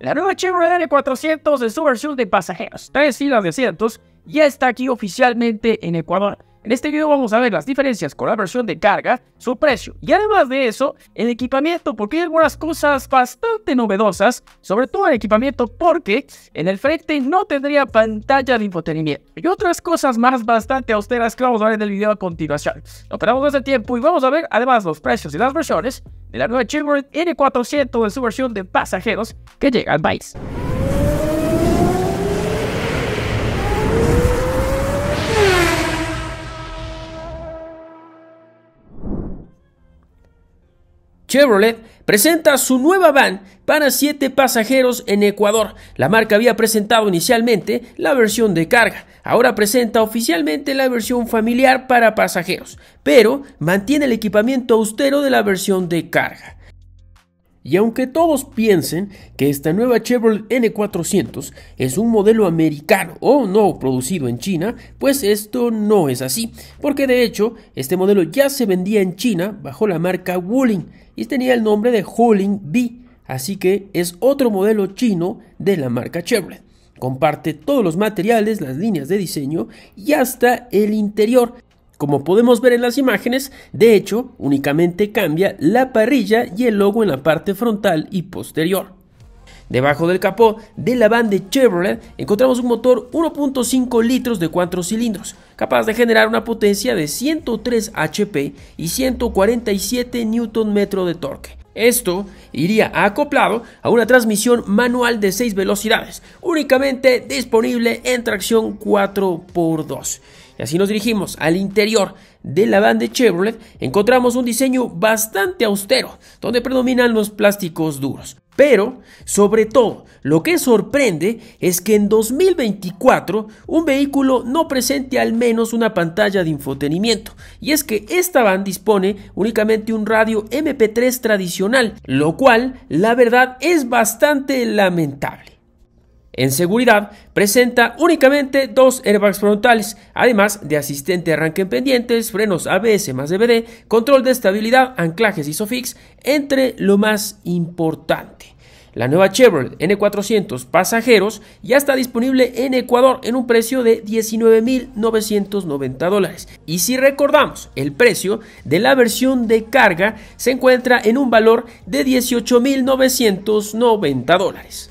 La nueva Chevrolet l 400 en su versión de pasajeros, tres filas de asientos, ya está aquí oficialmente en Ecuador. En este video vamos a ver las diferencias con la versión de carga, su precio y además de eso, el equipamiento, porque hay algunas cosas bastante novedosas, sobre todo el equipamiento porque en el frente no tendría pantalla de infotenimiento y otras cosas más bastante austeras que vamos a ver en el video a continuación. No perdamos más el este tiempo y vamos a ver además los precios y las versiones de la nueva Chevrolet N400 en su versión de pasajeros que llega al país. Chevrolet presenta su nueva van para 7 pasajeros en Ecuador. La marca había presentado inicialmente la versión de carga, ahora presenta oficialmente la versión familiar para pasajeros, pero mantiene el equipamiento austero de la versión de carga. Y aunque todos piensen que esta nueva Chevrolet N400 es un modelo americano o no producido en China, pues esto no es así, porque de hecho este modelo ya se vendía en China bajo la marca Wuling y tenía el nombre de Huling B, así que es otro modelo chino de la marca Chevrolet. Comparte todos los materiales, las líneas de diseño y hasta el interior, como podemos ver en las imágenes, de hecho, únicamente cambia la parrilla y el logo en la parte frontal y posterior. Debajo del capó de la van de Chevrolet encontramos un motor 1.5 litros de 4 cilindros, capaz de generar una potencia de 103 HP y 147 Nm de torque. Esto iría acoplado a una transmisión manual de 6 velocidades, únicamente disponible en tracción 4x2. Y así nos dirigimos al interior de la van de Chevrolet, encontramos un diseño bastante austero, donde predominan los plásticos duros. Pero, sobre todo, lo que sorprende es que en 2024 un vehículo no presente al menos una pantalla de infotenimiento. Y es que esta van dispone únicamente un radio MP3 tradicional, lo cual, la verdad, es bastante lamentable. En seguridad, presenta únicamente dos airbags frontales, además de asistente de arranque en pendientes, frenos ABS más DVD, control de estabilidad, anclajes ISOFIX, entre lo más importante. La nueva Chevrolet N400 pasajeros ya está disponible en Ecuador en un precio de 19.990 dólares. Y si recordamos, el precio de la versión de carga se encuentra en un valor de 18.990 dólares.